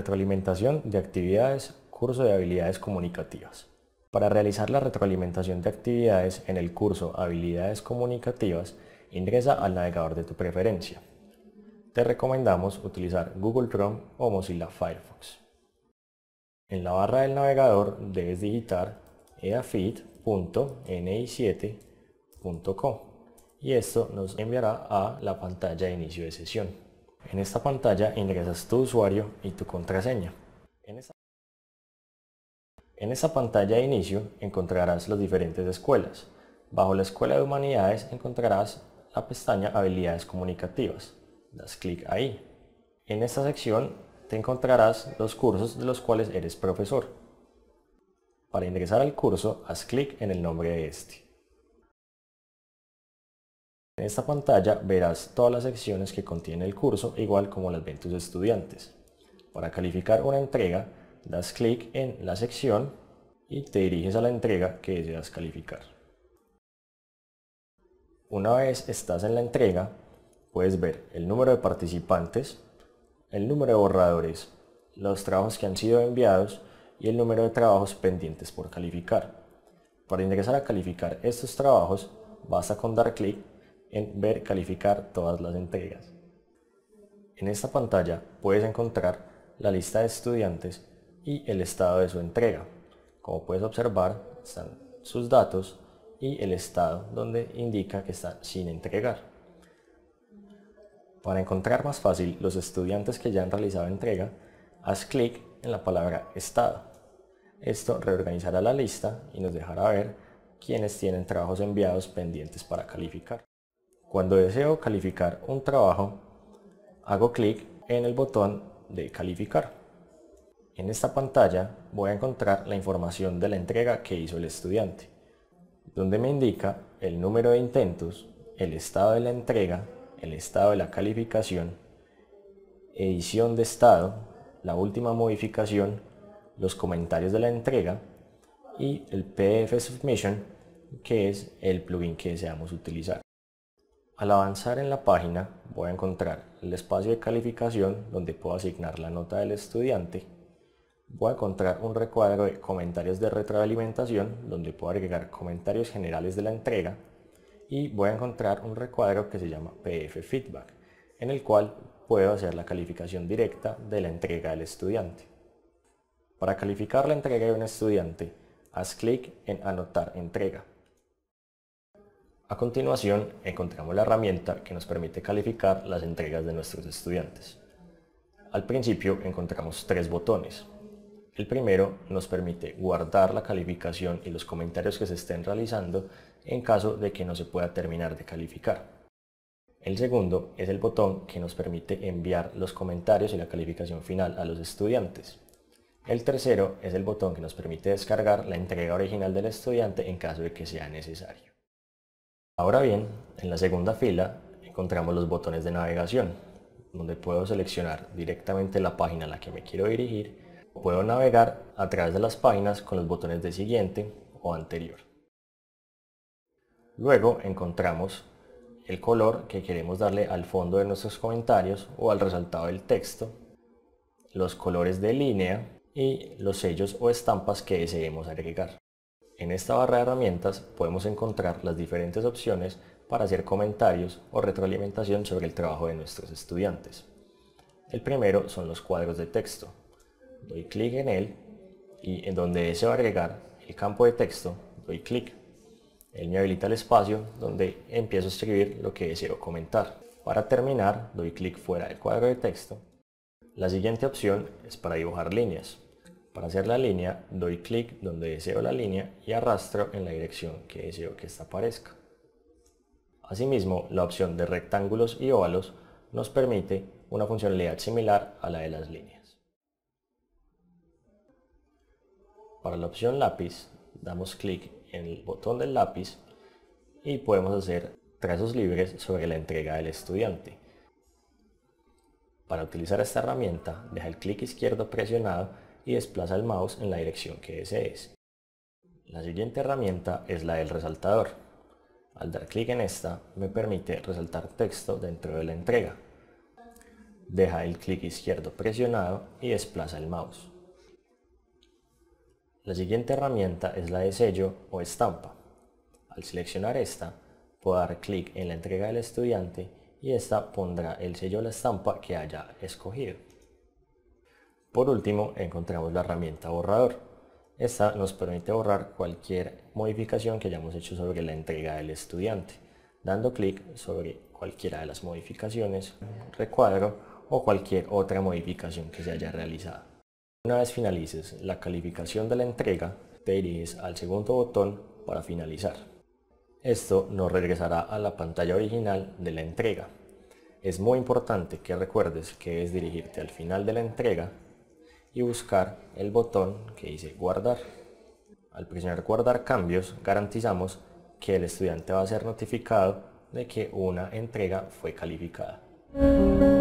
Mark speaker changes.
Speaker 1: retroalimentación de actividades, curso de habilidades comunicativas. Para realizar la retroalimentación de actividades en el curso Habilidades Comunicativas, ingresa al navegador de tu preferencia. Te recomendamos utilizar Google Chrome o Mozilla Firefox. En la barra del navegador debes digitar eafit.ni7.com y esto nos enviará a la pantalla de inicio de sesión. En esta pantalla ingresas tu usuario y tu contraseña. En esta, pantalla de inicio encontrarás las diferentes escuelas. Bajo la Escuela de Humanidades encontrarás la pestaña Habilidades Comunicativas. Das clic ahí. En esta sección te encontrarás los cursos de los cuales eres profesor. Para ingresar al curso, haz clic en el nombre de este. En esta pantalla verás todas las secciones que contiene el curso, igual como las de tus estudiantes. Para calificar una entrega, das clic en la sección y te diriges a la entrega que deseas calificar. Una vez estás en la entrega, puedes ver el número de participantes, el número de borradores, los trabajos que han sido enviados y el número de trabajos pendientes por calificar. Para ingresar a calificar estos trabajos, basta con dar clic en ver calificar todas las entregas. En esta pantalla puedes encontrar la lista de estudiantes y el estado de su entrega. Como puedes observar, están sus datos y el estado donde indica que está sin entregar. Para encontrar más fácil los estudiantes que ya han realizado entrega, haz clic en la palabra estado. Esto reorganizará la lista y nos dejará ver quienes tienen trabajos enviados pendientes para calificar. Cuando deseo calificar un trabajo, hago clic en el botón de calificar. En esta pantalla voy a encontrar la información de la entrega que hizo el estudiante, donde me indica el número de intentos, el estado de la entrega, el estado de la calificación, edición de estado, la última modificación, los comentarios de la entrega y el PDF Submission, que es el plugin que deseamos utilizar. Al avanzar en la página voy a encontrar el espacio de calificación donde puedo asignar la nota del estudiante. Voy a encontrar un recuadro de comentarios de retroalimentación donde puedo agregar comentarios generales de la entrega y voy a encontrar un recuadro que se llama PF Feedback en el cual puedo hacer la calificación directa de la entrega del estudiante. Para calificar la entrega de un estudiante, haz clic en Anotar entrega. A continuación, encontramos la herramienta que nos permite calificar las entregas de nuestros estudiantes. Al principio encontramos tres botones. El primero nos permite guardar la calificación y los comentarios que se estén realizando en caso de que no se pueda terminar de calificar. El segundo es el botón que nos permite enviar los comentarios y la calificación final a los estudiantes. El tercero es el botón que nos permite descargar la entrega original del estudiante en caso de que sea necesario. Ahora bien, en la segunda fila encontramos los botones de navegación, donde puedo seleccionar directamente la página a la que me quiero dirigir o puedo navegar a través de las páginas con los botones de siguiente o anterior. Luego encontramos el color que queremos darle al fondo de nuestros comentarios o al resaltado del texto, los colores de línea y los sellos o estampas que deseemos agregar. En esta barra de herramientas podemos encontrar las diferentes opciones para hacer comentarios o retroalimentación sobre el trabajo de nuestros estudiantes. El primero son los cuadros de texto. Doy clic en él y en donde deseo agregar el campo de texto, doy clic. Él me habilita el espacio donde empiezo a escribir lo que deseo comentar. Para terminar, doy clic fuera del cuadro de texto. La siguiente opción es para dibujar líneas. Para hacer la línea, doy clic donde deseo la línea y arrastro en la dirección que deseo que esta aparezca. Asimismo, la opción de rectángulos y óvalos nos permite una funcionalidad similar a la de las líneas. Para la opción lápiz, damos clic en el botón del lápiz y podemos hacer trazos libres sobre la entrega del estudiante. Para utilizar esta herramienta, deja el clic izquierdo presionado y desplaza el mouse en la dirección que desees. La siguiente herramienta es la del resaltador. Al dar clic en esta, me permite resaltar texto dentro de la entrega. Deja el clic izquierdo presionado y desplaza el mouse. La siguiente herramienta es la de sello o estampa. Al seleccionar esta, puedo dar clic en la entrega del estudiante y esta pondrá el sello o la estampa que haya escogido. Por último, encontramos la herramienta borrador. Esta nos permite borrar cualquier modificación que hayamos hecho sobre la entrega del estudiante, dando clic sobre cualquiera de las modificaciones, recuadro o cualquier otra modificación que se haya realizado. Una vez finalices la calificación de la entrega, te diriges al segundo botón para finalizar. Esto nos regresará a la pantalla original de la entrega. Es muy importante que recuerdes que es dirigirte al final de la entrega y buscar el botón que dice guardar. Al presionar guardar cambios garantizamos que el estudiante va a ser notificado de que una entrega fue calificada.